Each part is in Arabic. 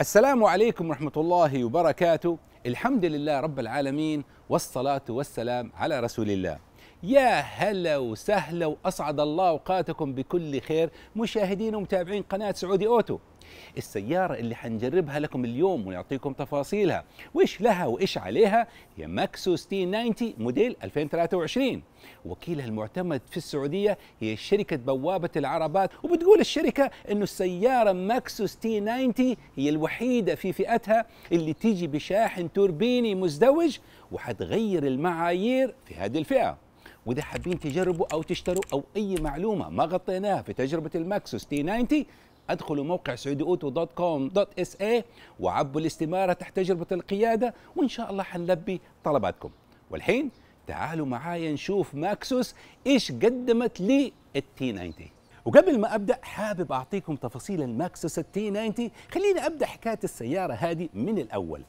السلام عليكم ورحمة الله وبركاته الحمد لله رب العالمين والصلاة والسلام على رسول الله يا هلا وسهلا وأسعد الله أوقاتكم بكل خير مشاهدين ومتابعين قناة سعودي أوتو السيارة اللي حنجربها لكم اليوم ونعطيكم تفاصيلها وإيش لها وإيش عليها هي ماكسوس تي 90 موديل 2023 وكيلها المعتمد في السعودية هي شركة بوابة العربات وبتقول الشركة أنه السيارة ماكسوس تي 90 هي الوحيدة في فئتها اللي تيجي بشاحن توربيني مزدوج وحتغير المعايير في هذه الفئة وإذا حابين تجربوا أو تشتروا أو أي معلومة ما غطيناها في تجربة الماكسوس تي 90 ادخلوا موقع سعودي اوتو دوت كوم دوت اس اي وعبوا الاستماره تحت تجربه القياده وان شاء الله حنلبي طلباتكم والحين تعالوا معايا نشوف ماكسوس ايش قدمت لي التي 90 وقبل ما ابدا حابب اعطيكم تفاصيل الماكسوس التي 90 خليني ابدا حكايه السياره هذه من الاول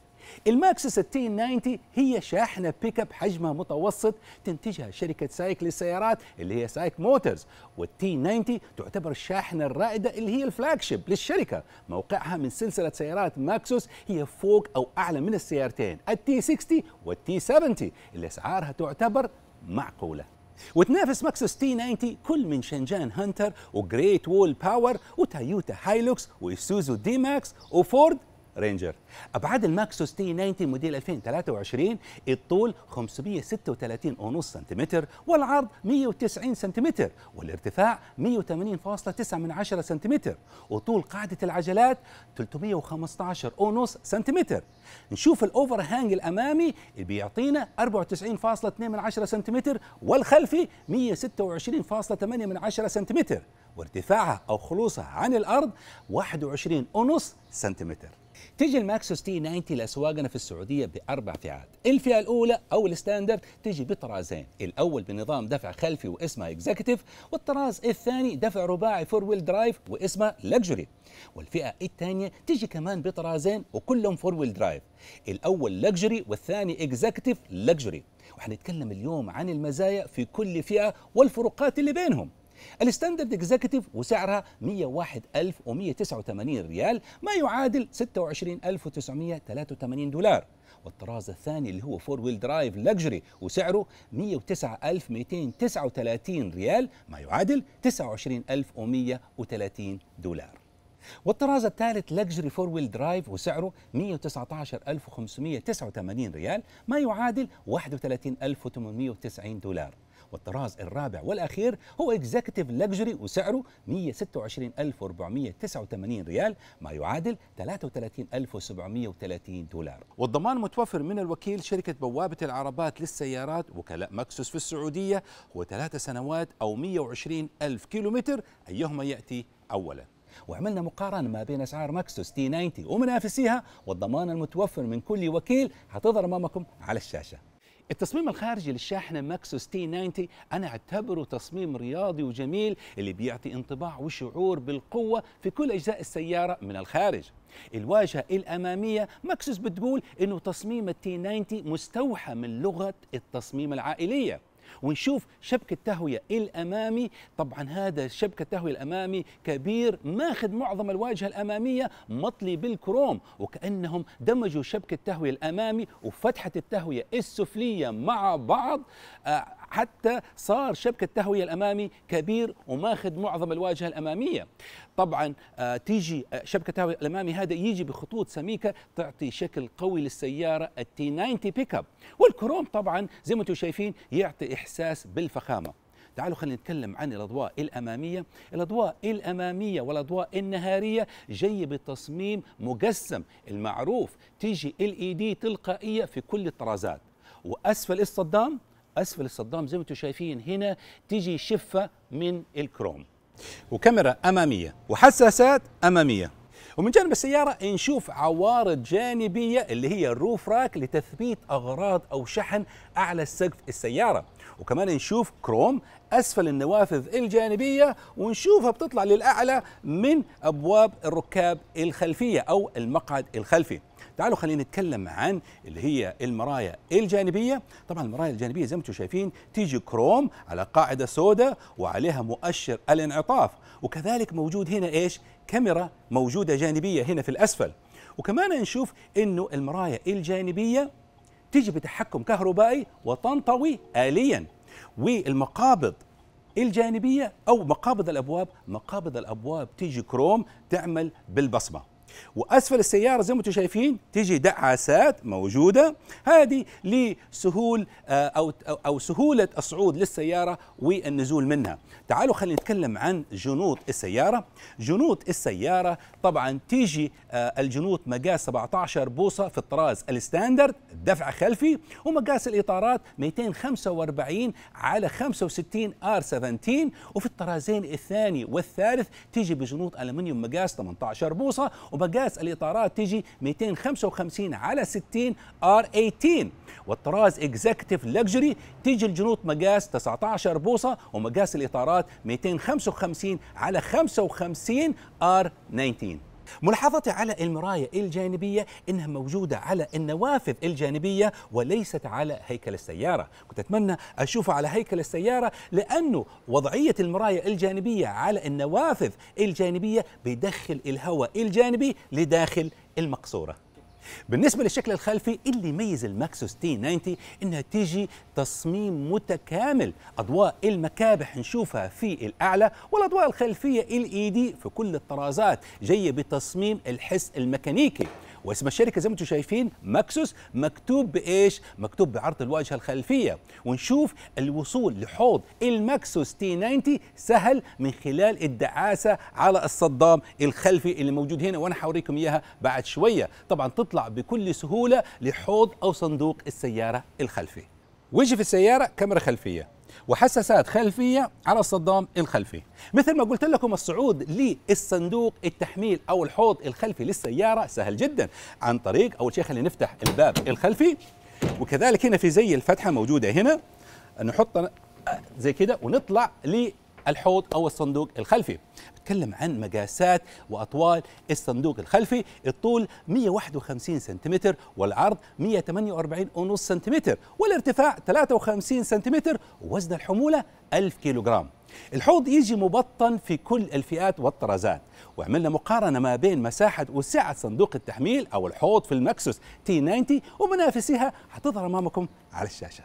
الماكس 6090 هي شاحنة بيك اب حجمها متوسط تنتجها شركة سايك للسيارات اللي هي سايك موتورز والتي 90 تعتبر الشاحنة الرائدة اللي هي الفلاج شيب للشركة موقعها من سلسلة سيارات ماكسوس هي فوق أو أعلى من السيارتين التي 60 والتي 70 اللي أسعارها تعتبر معقولة وتنافس ماكسوس تي 90 كل من شنجان هانتر وجريت وول باور وتايوتا هايلوكس وإيسوزو دي ماكس وفورد رينجر ابعاد الماكسوس تي 90 موديل 2023 الطول 536 ونص سنتيمتر والعرض 190 سنتيمتر والارتفاع 180.9 من 10 سنتيمتر وطول قاعده العجلات 315 ونص سنتيمتر نشوف الاوفر هانج الامامي اللي بيعطينا 94.2 من 10 سنتيمتر والخلفي 126.8 من 10 سنتيمتر وارتفاعها او خلوصها عن الارض 21 ونص سنتيمتر تيجي الماكسوس تي 90 لاسواقنا في السعوديه باربع فئات، الفئه الاولى او الستاندرد تيجي بطرازين، الاول بنظام دفع خلفي واسمه اكزكتيف، والطراز الثاني دفع رباعي فور ويل درايف واسمه لكجري، والفئه الثانيه تيجي كمان بطرازين وكلهم فور ويل درايف، الاول لكجري والثاني اكزكتيف لكجري، وحنتكلم اليوم عن المزايا في كل فئه والفروقات اللي بينهم. الستاندرد اكزيكتيف وسعرها 101189 ريال ما يعادل 26983 دولار والطراز الثاني اللي هو فور ويل درايف لكجري وسعره 109239 ريال ما يعادل 29130 دولار والطراز الثالث لكجري فور ويل درايف وسعره 119589 ريال ما يعادل 31890 دولار والطراز الرابع والأخير هو إكزيكتيف لكجري وسعره 126489 ريال ما يعادل 33730 دولار والضمان متوفر من الوكيل شركة بوابة العربات للسيارات وكلاء مكسوس في السعودية هو ثلاث سنوات أو 120 ألف كيلومتر أيهما يأتي أولاً وعملنا مقارنة ما بين أسعار ماكسوس تي 90 ومنافسيها والضمان المتوفر من كل وكيل حتظهر أمامكم على الشاشة التصميم الخارجي للشاحنة ماكسوس تي 90 أنا أعتبره تصميم رياضي وجميل اللي بيعطي انطباع وشعور بالقوة في كل أجزاء السيارة من الخارج الواجهة الأمامية ماكسوس بتقول أنه تصميم التي 90 مستوحى من لغة التصميم العائلية ونشوف شبكة تهوية الأمامي طبعا هذا شبكة التهوية الأمامي كبير ماخذ معظم الواجهة الأمامية مطلي بالكروم وكأنهم دمجوا شبكة التهوية الأمامي وفتحة التهوية السفلية مع بعض آه، حتى صار شبكة التهوية الأمامي كبير وماخذ معظم الواجهة الأمامية طبعا آه، تيجي آه، شبكة التهوية الأمامي هذا يجي بخطوط سميكة تعطي شكل قوي للسيارة التي 90 بيك اب والكروم طبعا زي ما انتم شايفين يعطي إحساس بالفخامة تعالوا خلينا نتكلم عن الاضواء الاماميه الاضواء الاماميه والاضواء النهاريه جايه بتصميم مقسم المعروف تيجي ال اي دي تلقائيه في كل الطرازات واسفل الصدام اسفل الصدام زي ما انتم شايفين هنا تيجي شفه من الكروم وكاميرا اماميه وحساسات اماميه ومن جانب السيارة نشوف عوارض جانبية اللي هي الروف راك لتثبيت أغراض أو شحن أعلى سقف السيارة وكمان نشوف كروم أسفل النوافذ الجانبية ونشوفها بتطلع للأعلى من أبواب الركاب الخلفية أو المقعد الخلفي تعالوا خلينا نتكلم عن اللي هي المرايا الجانبيه طبعا المرايا الجانبيه زي ما انتم شايفين تيجي كروم على قاعده سوداء وعليها مؤشر الانعطاف وكذلك موجود هنا ايش كاميرا موجوده جانبيه هنا في الاسفل وكمان نشوف انه المرايا الجانبيه تيجي بتحكم كهربائي وتنطوي آليا والمقابض الجانبية أو مقابض الأبواب مقابض الأبواب تيجي كروم تعمل بالبصمة واسفل السياره زي ما انتم شايفين تيجي دعاسات موجوده هذه لسهول آه، او او سهوله الصعود للسياره والنزول منها تعالوا خلينا نتكلم عن جنوط السياره جنوط السياره طبعا تيجي آه، الجنوط مقاس 17 بوصه في الطراز الستاندرد دفع خلفي ومقاس الاطارات 245 على 65 ار 17 وفي الطرازين الثاني والثالث تيجي بجنوط المنيوم مقاس 18 بوصه وبقاس الاطارات تيجي 255 على 60 ار 18 إيه والطراز اكزكتيف لكجري تيجي الجنوط مقاس 19 بوصه ومقاس الاطارات 255 على 55 ار 19 ملاحظتي على المراية الجانبية إنها موجودة على النوافذ الجانبية وليست على هيكل السيارة كنت أتمنى أشوفها على هيكل السيارة لأنه وضعية المراية الجانبية على النوافذ الجانبية بيدخل الهواء الجانبي لداخل المقصورة بالنسبة للشكل الخلفي اللي يميز الماكسوس تي 90 انها تيجي تصميم متكامل اضواء المكابح نشوفها في الاعلى والاضواء الخلفية ال اي e دي في كل الطرازات جاية بتصميم الحس الميكانيكي واسم الشركه زي ما انتم شايفين ماكسوس مكتوب بايش مكتوب بعرض الواجهه الخلفيه ونشوف الوصول لحوض الماكسوس تي 90 سهل من خلال الدعاسه على الصدام الخلفي اللي موجود هنا وانا حوريكم اياها بعد شويه طبعا تطلع بكل سهوله لحوض او صندوق السياره الخلفي ويجي في السياره كاميرا خلفيه وحساسات خلفية على الصدام الخلفي مثل ما قلت لكم الصعود للصندوق التحميل أو الحوض الخلفي للسيارة سهل جدا عن طريق أول شيء خلينا نفتح الباب الخلفي وكذلك هنا في زي الفتحة موجودة هنا نحط زي كده ونطلع الحوض أو الصندوق الخلفي أتكلم عن مقاسات وأطوال الصندوق الخلفي الطول 151 سنتيمتر والعرض 148.5 سنتيمتر والارتفاع 53 سنتيمتر ووزن الحمولة 1000 كيلوغرام الحوض يجي مبطن في كل الفئات والطرازات وعملنا مقارنة ما بين مساحة وسعة صندوق التحميل أو الحوض في المكسوس تي 90 ومنافسيها هتظهر أمامكم على الشاشة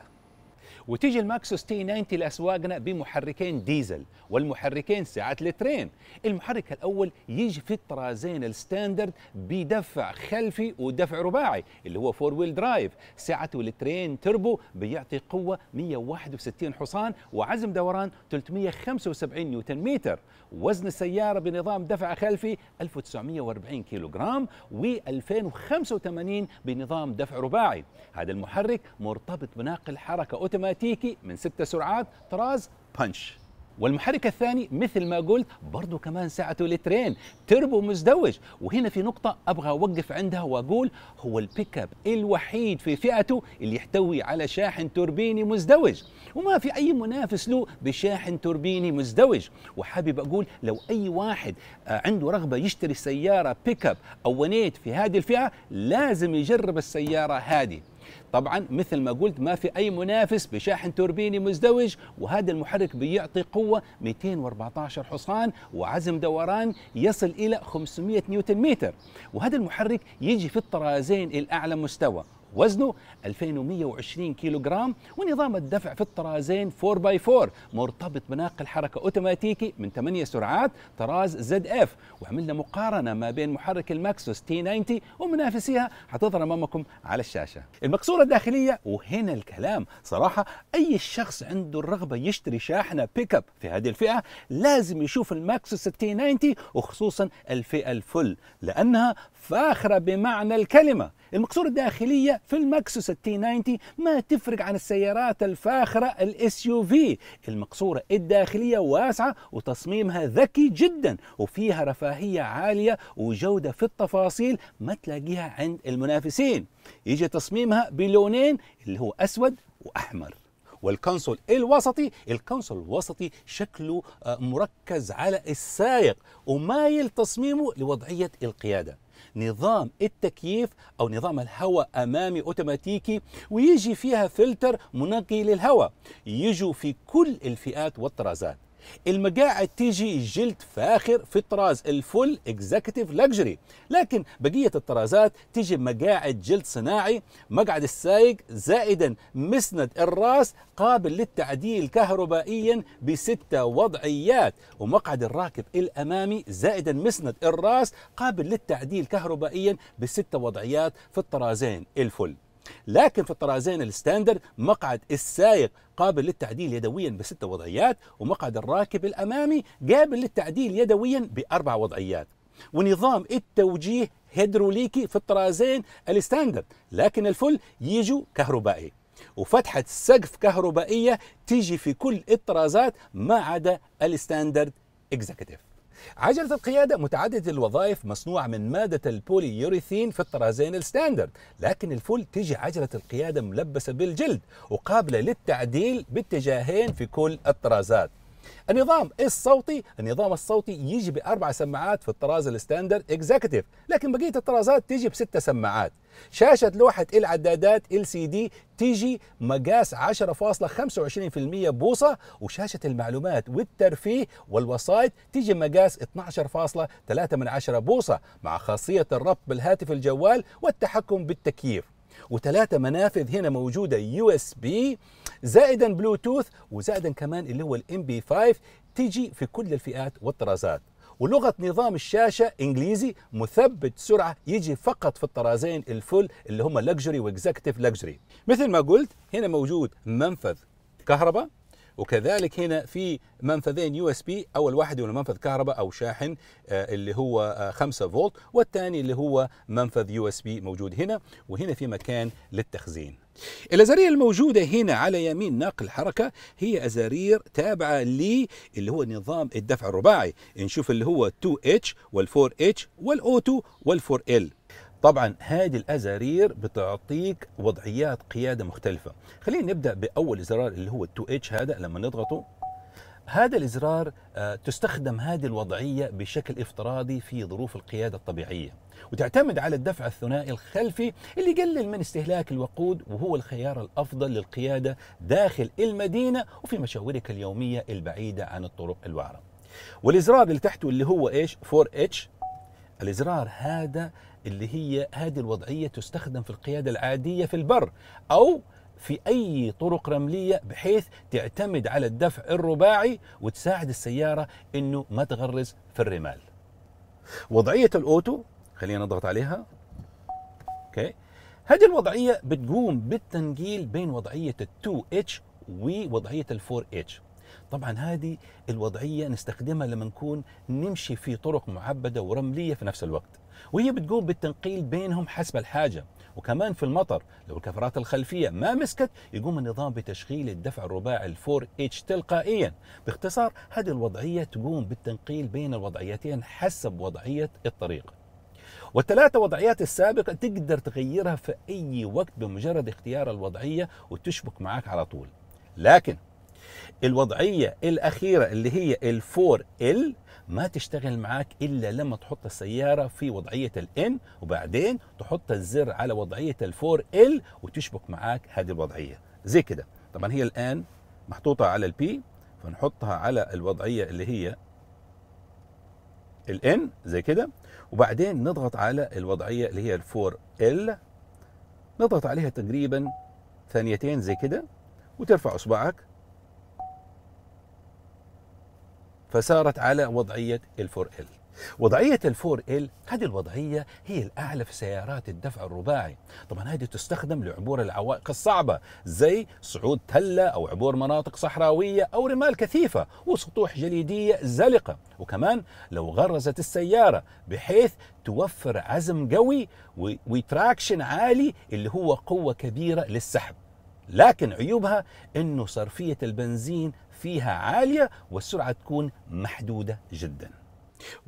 وتيجي الماكسوس تي 90 لاسواقنا بمحركين ديزل والمحركين ساعات لترين المحرك الاول يجي في الطرازين الستاندرد بدفع خلفي ودفع رباعي اللي هو فور ويل درايف سعته لترين تربو بيعطي قوه 161 حصان وعزم دوران 375 نيوتن متر وزن السياره بنظام دفع خلفي 1940 كيلوغرام و2085 بنظام دفع رباعي هذا المحرك مرتبط بناقل حركه اوتوماتيك يأتيك من ست سرعات طراز بانش والمحرك الثاني مثل ما قلت برضو كمان سعته لترين تربو مزدوج وهنا في نقطة أبغى أوقف عندها وأقول هو البيك اب الوحيد في فئته اللي يحتوي على شاحن توربيني مزدوج وما في أي منافس له بشاحن توربيني مزدوج وحابب أقول لو أي واحد آه، عنده رغبة يشتري سيارة بيك اب أو ونيت في هذه الفئة لازم يجرب السيارة هذه طبعا مثل ما قلت ما في اي منافس بشاحن توربيني مزدوج وهذا المحرك بيعطي قوه 214 حصان وعزم دوران يصل الى 500 نيوتن متر وهذا المحرك يجي في الطرازين الاعلى مستوى وزنه 2120 كيلو جرام ونظام الدفع في الطرازين 4 باي 4 مرتبط بناقل حركة أوتوماتيكي من 8 سرعات طراز زد اف وعملنا مقارنة ما بين محرك الماكسوس تي 90 ومنافسيها حتظهر أمامكم على الشاشة المقصورة الداخلية وهنا الكلام صراحة أي شخص عنده الرغبة يشتري شاحنة بيك اب في هذه الفئة لازم يشوف الماكسوس تي 90 وخصوصا الفئة الفل لأنها فاخرة بمعنى الكلمة المقصورة الداخلية في الماكسو 690 ما تفرق عن السيارات الفاخرة الاس يو في المقصورة الداخلية واسعة وتصميمها ذكي جدا وفيها رفاهية عالية وجودة في التفاصيل ما تلاقيها عند المنافسين يجي تصميمها بلونين اللي هو أسود وأحمر والكونسول الوسطي الكونسول الوسطي شكله آه، مركز على السائق ومايل تصميمه لوضعية القيادة نظام التكييف أو نظام الهواء أمامي أوتوماتيكي ويجي فيها فلتر منقي للهواء يجوا في كل الفئات والطرازات المجاعة تيجي جلد فاخر في الطراز الفول اكزكتيف لكجري لكن بقيه الطرازات تيجي مجاعة جلد صناعي مقعد السايق زائدا مسند الراس قابل للتعديل كهربائيا بستة وضعيات ومقعد الراكب الامامي زائدا مسند الراس قابل للتعديل كهربائيا بستة وضعيات في الطرازين الفل لكن في الطرازين الستاندر مقعد السائق قابل للتعديل يدويا بست وضعيات ومقعد الراكب الأمامي قابل للتعديل يدويا بأربع وضعيات ونظام التوجيه هيدروليكي في الطرازين الستاندر لكن الفل يجوا كهربائي وفتحة سقف كهربائية تيجي في كل الطرازات ما عدا الستاندرد اكزيكتيف عجلة القيادة متعددة الوظائف مصنوعة من مادة البوليوريثين في الطرازين الستاندرد لكن الفل تجي عجلة القيادة ملبسة بالجلد وقابلة للتعديل باتجاهين في كل الطرازات النظام الصوتي النظام الصوتي يجي باربع سماعات في الطراز الستاندر اكزيكتيف لكن بقيه الطرازات تيجي بست سماعات شاشه لوحه العدادات ال سي دي تيجي مقاس 10.25% بوصه وشاشه المعلومات والترفيه والوسائط تيجي مقاس 12.3 بوصه مع خاصيه الربط بالهاتف الجوال والتحكم بالتكييف وثلاثة منافذ هنا موجودة يو اس بي زائدا بلوتوث وزائدا كمان اللي هو الام بي 5 تيجي في كل الفئات والطرازات ولغة نظام الشاشة إنجليزي مثبت سرعة يجي فقط في الطرازين الفل اللي هم لكجري واكزكتيف لكجري مثل ما قلت هنا موجود منفذ كهرباء وكذلك هنا في منفذين يو اس بي اول واحد هو منفذ كهرباء او شاحن آه، اللي هو 5 آه، فولت والثاني اللي هو منفذ يو اس بي موجود هنا وهنا في مكان للتخزين الازارير الموجوده هنا على يمين ناقل الحركه هي ازارير تابعه ل اللي هو نظام الدفع الرباعي نشوف اللي هو 2 اتش وال4 اتش والاوتو 2 وال4 ال طبعا هذه الازارير بتعطيك وضعيات قياده مختلفه خلينا نبدا باول زرار اللي هو 2 اتش هذا لما نضغطه هذا الازرار آه، تستخدم هذه الوضعيه بشكل افتراضي في ظروف القياده الطبيعيه وتعتمد على الدفع الثنائي الخلفي اللي يقلل من استهلاك الوقود وهو الخيار الافضل للقياده داخل المدينه وفي مشاورك اليوميه البعيده عن الطرق الوعره والازرار اللي تحته اللي هو ايش 4 اتش الازرار هذا اللي هي هذه الوضعية تستخدم في القيادة العادية في البر أو في أي طرق رملية بحيث تعتمد على الدفع الرباعي وتساعد السيارة أنه ما تغرز في الرمال وضعية الأوتو خلينا نضغط عليها أوكي. هذه الوضعية بتقوم بالتنقيل بين وضعية ال 2H ووضعية ال 4H طبعا هذه الوضعية نستخدمها لما نكون نمشي في طرق معبدة ورملية في نفس الوقت وهي بتقوم بالتنقيل بينهم حسب الحاجة وكمان في المطر لو الكفرات الخلفية ما مسكت يقوم النظام بتشغيل الدفع الرباعي الفور اتش تلقائيا باختصار هذه الوضعية تقوم بالتنقيل بين الوضعيتين حسب وضعية الطريق والثلاثة وضعيات السابقة تقدر تغيرها في أي وقت بمجرد اختيار الوضعية وتشبك معك على طول لكن الوضعيه الاخيره اللي هي الفور ال ما تشتغل معاك الا لما تحط السياره في وضعيه الان وبعدين تحط الزر على وضعيه الفور ال وتشبك معاك هذه الوضعيه زي كده طبعا هي الان محطوطه على البي فنحطها على الوضعيه اللي هي الان زي كده وبعدين نضغط على الوضعيه اللي هي الفور ال نضغط عليها تقريبا ثانيتين زي كده وترفع اصبعك فصارت على وضعية الفور ال وضعية الفور ال هذه الوضعية هي الأعلى في سيارات الدفع الرباعي طبعا هذه تستخدم لعبور العوائق الصعبة زي صعود تلة أو عبور مناطق صحراوية أو رمال كثيفة وسطوح جليدية زلقة وكمان لو غرزت السيارة بحيث توفر عزم قوي وتراكشن عالي اللي هو قوة كبيرة للسحب لكن عيوبها انه صرفيه البنزين فيها عاليه والسرعه تكون محدوده جدا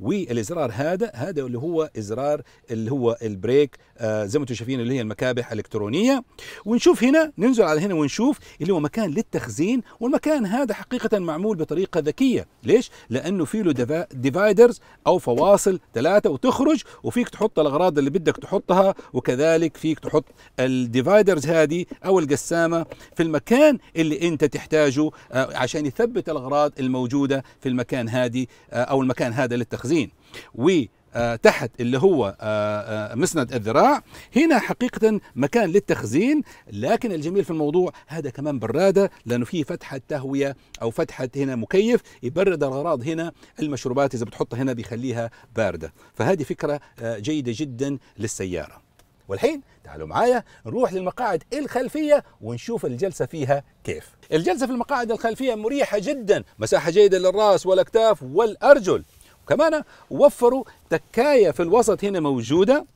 والازرار هذا هذا اللي هو ازرار اللي هو البريك آه زي ما انتم شايفين اللي هي المكابح الالكترونيه ونشوف هنا ننزل على هنا ونشوف اللي هو مكان للتخزين والمكان هذا حقيقه معمول بطريقه ذكيه ليش لانه في له ديفايدرز او فواصل ثلاثه وتخرج وفيك تحط الاغراض اللي بدك تحطها وكذلك فيك تحط الديفايدرز هذه او القسامه في المكان اللي انت تحتاجه آه عشان يثبت الاغراض الموجوده في المكان هذه آه او المكان هذا وسائل التخزين وتحت اللي هو آه، آه، مسند الذراع هنا حقيقة مكان للتخزين لكن الجميل في الموضوع هذا كمان برادة لأنه فيه فتحة تهوية أو فتحة هنا مكيف يبرد الأغراض هنا المشروبات إذا بتحطها هنا بيخليها باردة فهذه فكرة آه، جيدة جدا للسيارة والحين تعالوا معايا نروح للمقاعد الخلفية ونشوف الجلسة فيها كيف الجلسة في المقاعد الخلفية مريحة جدا مساحة جيدة للرأس والأكتاف والأرجل كمان وفروا تكاية في الوسط هنا موجودة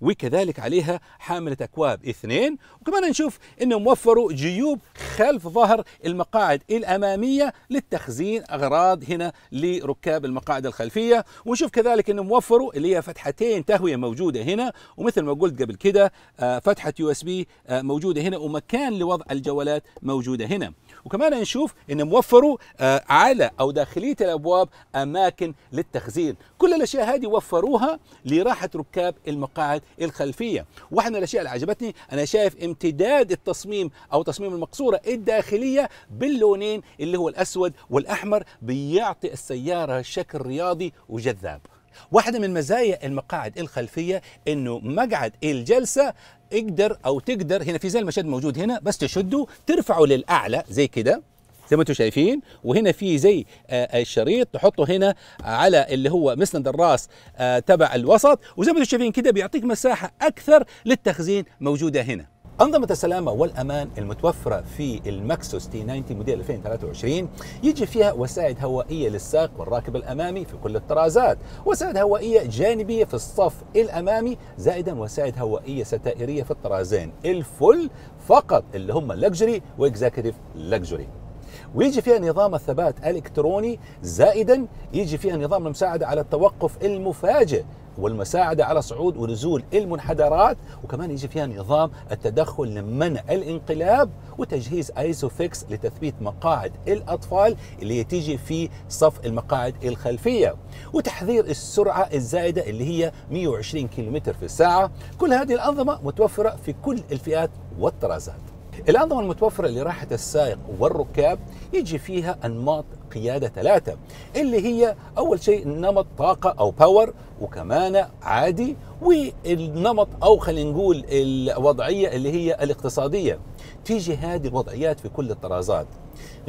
وكذلك عليها حاملة أكواب اثنين وكمان نشوف أنهم وفروا جيوب خلف ظهر المقاعد الأمامية للتخزين أغراض هنا لركاب المقاعد الخلفية ونشوف كذلك أنهم وفروا اللي هي فتحتين تهوية موجودة هنا ومثل ما قلت قبل كده آه، فتحة يو اس بي آه، موجودة هنا ومكان لوضع الجوالات موجودة هنا وكمان نشوف أنهم وفروا آه، على أو داخلية الأبواب أماكن للتخزين كل الأشياء هذه وفروها لراحة ركاب المقاعد الخلفية واحدة من الأشياء اللي عجبتني أنا شايف امتداد التصميم أو تصميم المقصورة الداخلية باللونين اللي هو الأسود والأحمر بيعطي السيارة شكل رياضي وجذاب واحدة من مزايا المقاعد الخلفية انه مقعد الجلسة اقدر او تقدر هنا في زي المشد موجود هنا بس تشده ترفعه للاعلى زي كده زي ما انتم شايفين وهنا في زي آه، الشريط تحطه هنا على اللي هو مسند الراس آه، تبع الوسط وزي ما انتم شايفين كده بيعطيك مساحه اكثر للتخزين موجوده هنا أنظمة السلامة والأمان المتوفرة في المكسوس تي 90 موديل 2023 يجي فيها وسائد هوائية للساق والراكب الأمامي في كل الطرازات وسائد هوائية جانبية في الصف الأمامي زائدا وسائد هوائية ستائرية في الطرازين الفل فقط اللي هم لكجري واكزاكتيف لكجري ويجي فيها نظام الثبات الالكتروني زائدا يجي فيها نظام المساعده على التوقف المفاجئ والمساعدة على صعود ونزول المنحدرات وكمان يجي فيها نظام التدخل لمنع الانقلاب وتجهيز ايزوفيكس لتثبيت مقاعد الأطفال اللي تيجي في صف المقاعد الخلفية وتحذير السرعة الزائدة اللي هي 120 كم في الساعة كل هذه الأنظمة متوفرة في كل الفئات والطرازات الأنظمة المتوفرة لراحة السائق والركاب يجي فيها أنماط قيادة ثلاثة اللي هي أول شيء نمط طاقة أو باور وكمان عادي والنمط أو خلينا نقول الوضعية اللي هي الاقتصادية تيجي هذه الوضعيات في كل الطرازات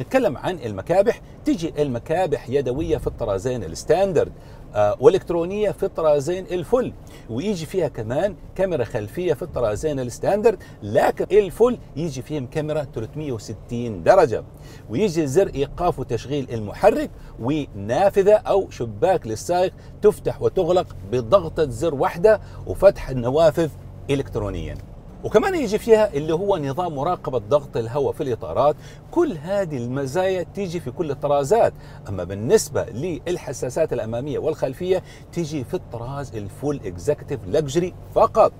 نتكلم عن المكابح تيجي المكابح يدوية في الطرازين الستاندرد آه، والكترونيه في الطرازين الفل ويجي فيها كمان كاميرا خلفيه في الطرازين الستاندرد لكن الفل يجي فيهم كاميرا 360 درجه ويجي زر ايقاف وتشغيل المحرك ونافذه او شباك للسائق تفتح وتغلق بضغطه زر واحده وفتح النوافذ الكترونيا وكمان يجي فيها اللي هو نظام مراقبة ضغط الهواء في الإطارات كل هذه المزايا تيجي في كل الطرازات أما بالنسبة للحساسات الأمامية والخلفية تيجي في الطراز الفول إكزكتيف لكجري فقط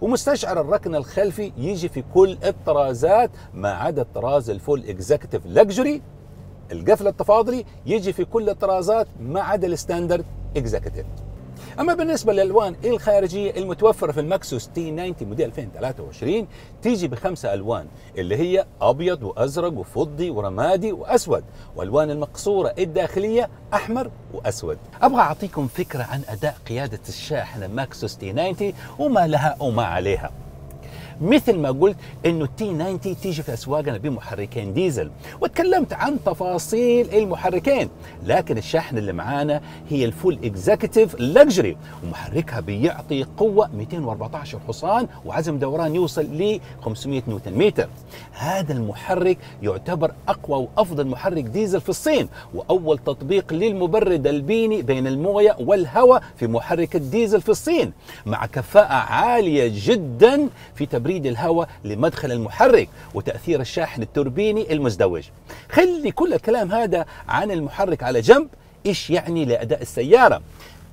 ومستشعر الركن الخلفي يجي في كل الطرازات ما عدا الطراز الفول إكزكتيف لكجري القفل التفاضلي يجي في كل الطرازات ما عدا الستاندرد إكزكتيف اما بالنسبه للالوان الخارجيه المتوفره في المكسوس تي 90 موديل 2023 تيجي بخمسه الوان اللي هي ابيض وازرق وفضي ورمادي واسود والوان المقصوره الداخليه احمر واسود ابغى اعطيكم فكره عن اداء قياده الشاحنه ماكسوس تي 90 وما لها وما عليها مثل ما قلت انه تي 90 تيجي في اسواقنا بمحركين ديزل وتكلمت عن تفاصيل المحركين لكن الشاحن اللي معانا هي الفول اكزيكتيف لكجري ومحركها بيعطي قوه 214 حصان وعزم دوران يوصل ل 500 نيوتن متر هذا المحرك يعتبر اقوى وافضل محرك ديزل في الصين واول تطبيق للمبرد البيني بين المويه والهواء في محرك الديزل في الصين مع كفاءه عاليه جدا في تبريد تبريد الهواء لمدخل المحرك وتأثير الشاحن التوربيني المزدوج خلي كل الكلام هذا عن المحرك على جنب إيش يعني لأداء السيارة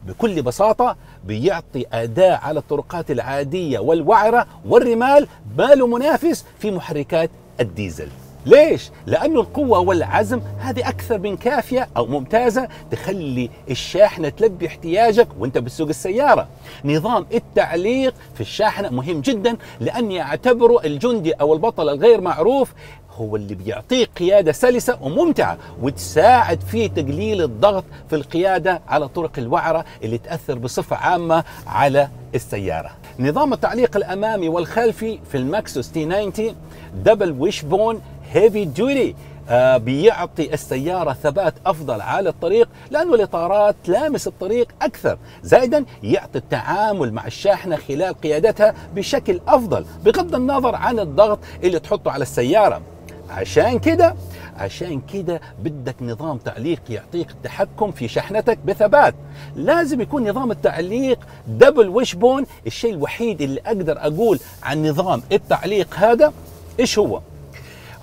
بكل بساطة بيعطي أداء على الطرقات العادية والوعرة والرمال ماله منافس في محركات الديزل ليش؟ لأنه القوة والعزم هذه أكثر من كافية أو ممتازة تخلي الشاحنة تلبي احتياجك وانت بتسوق السيارة نظام التعليق في الشاحنة مهم جدا لأني أعتبره الجندي أو البطل الغير معروف هو اللي بيعطيك قيادة سلسة وممتعة وتساعد في تقليل الضغط في القيادة على طرق الوعرة اللي تأثر بصفة عامة على السيارة نظام التعليق الأمامي والخلفي في الماكسوس تي 90 دبل ويش بون هيفي ديوتي آه، بيعطي السيارة ثبات أفضل على الطريق لأنه الإطارات لامس الطريق أكثر زائدا يعطي التعامل مع الشاحنة خلال قيادتها بشكل أفضل بغض النظر عن الضغط اللي تحطه على السيارة عشان كده عشان كده بدك نظام تعليق يعطيك التحكم في شحنتك بثبات لازم يكون نظام التعليق دبل ويش بون الشيء الوحيد اللي اقدر اقول عن نظام التعليق هذا ايش هو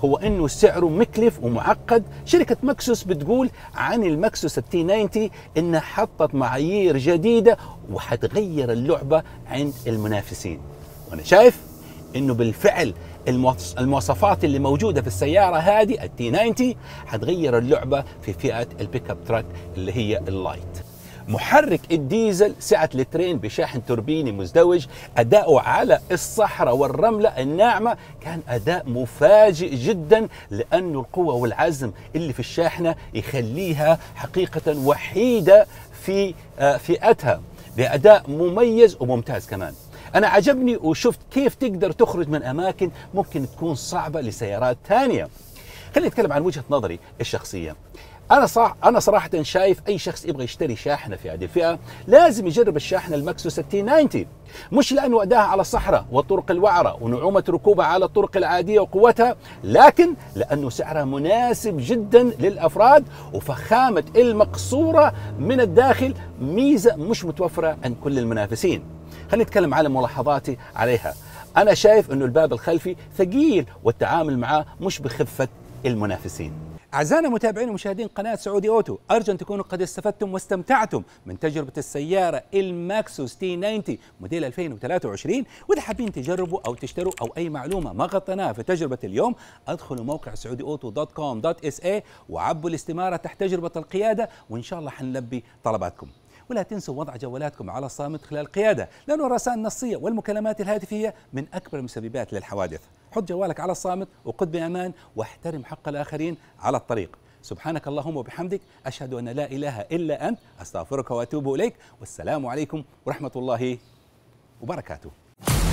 هو انه سعره مكلف ومعقد شركه مكسوس بتقول عن المكسوس التي 90 انها حطت معايير جديده وحتغير اللعبه عند المنافسين وانا شايف انه بالفعل المواصفات اللي موجوده في السياره هذه التي 90 حتغير اللعبه في فئه البيك اب تراك اللي هي اللايت محرك الديزل سعة لترين بشاحن توربيني مزدوج أداؤه على الصحراء والرملة الناعمة كان أداء مفاجئ جدا لأنه القوة والعزم اللي في الشاحنة يخليها حقيقة وحيدة في آه، فئتها بأداء مميز وممتاز كمان أنا عجبني وشفت كيف تقدر تخرج من أماكن ممكن تكون صعبة لسيارات ثانية خلينا نتكلم عن وجهة نظري الشخصية انا صح انا صراحه شايف اي شخص يبغى يشتري شاحنه في هذه الفئه لازم يجرب الشاحنه الماكسو 6090 مش لانه أداها على الصحراء والطرق الوعرة ونعومة ركوبها على الطرق العادية وقوتها لكن لأنه سعرها مناسب جدا للأفراد وفخامة المقصورة من الداخل ميزة مش متوفرة عند كل المنافسين خلينا نتكلم على ملاحظاتي عليها أنا شايف أنه الباب الخلفي ثقيل والتعامل معاه مش بخفة المنافسين أعزائنا متابعين ومشاهدين قناة سعودي أوتو أرجو أن تكونوا قد استفدتم واستمتعتم من تجربة السيارة الماكسوس تي 90 موديل 2023 وإذا حابين تجربوا أو تشتروا أو أي معلومة ما غطيناها في تجربة اليوم ادخلوا موقع سعودي أوتو دوت كوم دوت اس إيه وعبوا الاستمارة تحت تجربة القيادة وإن شاء الله حنلبي طلباتكم ولا تنسوا وضع جوالاتكم على الصامت خلال القيادة لأن الرسائل النصية والمكالمات الهاتفية من أكبر المسببات للحوادث حط جوالك على الصامت وقد بأمان واحترم حق الآخرين على الطريق سبحانك اللهم وبحمدك أشهد أن لا إله إلا أنت أستغفرك وأتوب إليك والسلام عليكم ورحمة الله وبركاته